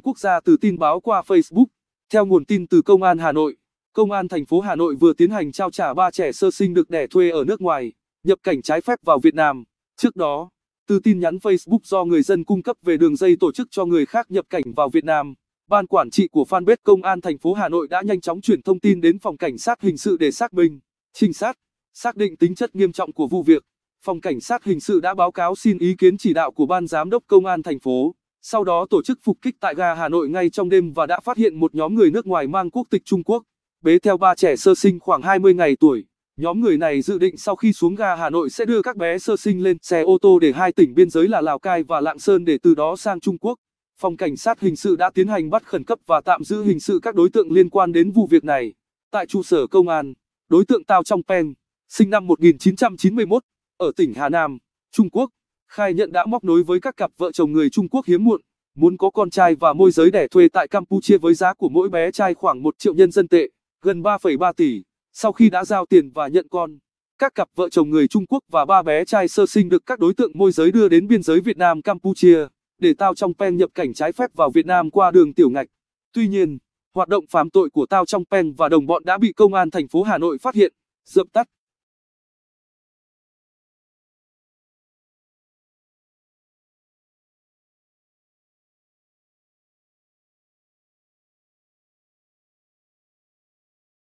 quốc gia từ tin báo qua Facebook. Theo nguồn tin từ Công an Hà Nội, Công an thành phố Hà Nội vừa tiến hành trao trả ba trẻ sơ sinh được đẻ thuê ở nước ngoài, nhập cảnh trái phép vào Việt Nam. Trước đó, từ tin nhắn Facebook do người dân cung cấp về đường dây tổ chức cho người khác nhập cảnh vào Việt Nam, ban quản trị của fanpage Công an thành phố Hà Nội đã nhanh chóng chuyển thông tin đến phòng cảnh sát hình sự để xác minh, trinh sát, xác định tính chất nghiêm trọng của vụ việc. Phòng cảnh sát hình sự đã báo cáo xin ý kiến chỉ đạo của ban giám đốc công an thành phố. Sau đó tổ chức phục kích tại ga Hà Nội ngay trong đêm và đã phát hiện một nhóm người nước ngoài mang quốc tịch Trung Quốc, bế theo ba trẻ sơ sinh khoảng 20 ngày tuổi. Nhóm người này dự định sau khi xuống ga Hà Nội sẽ đưa các bé sơ sinh lên xe ô tô để hai tỉnh biên giới là Lào Cai và Lạng Sơn để từ đó sang Trung Quốc. Phòng cảnh sát hình sự đã tiến hành bắt khẩn cấp và tạm giữ hình sự các đối tượng liên quan đến vụ việc này. Tại trụ sở công an, đối tượng Tao Trong Peng, sinh năm 1991, ở tỉnh Hà Nam, Trung Quốc, khai nhận đã móc nối với các cặp vợ chồng người Trung Quốc hiếm muộn, muốn có con trai và môi giới đẻ thuê tại Campuchia với giá của mỗi bé trai khoảng 1 triệu nhân dân tệ, gần 3,3 tỷ. Sau khi đã giao tiền và nhận con, các cặp vợ chồng người Trung Quốc và ba bé trai sơ sinh được các đối tượng môi giới đưa đến biên giới Việt Nam Campuchia để Tao Trong pen nhập cảnh trái phép vào Việt Nam qua đường tiểu ngạch. Tuy nhiên, hoạt động phạm tội của Tao Trong pen và đồng bọn đã bị công an thành phố Hà Nội phát hiện, dập tắt.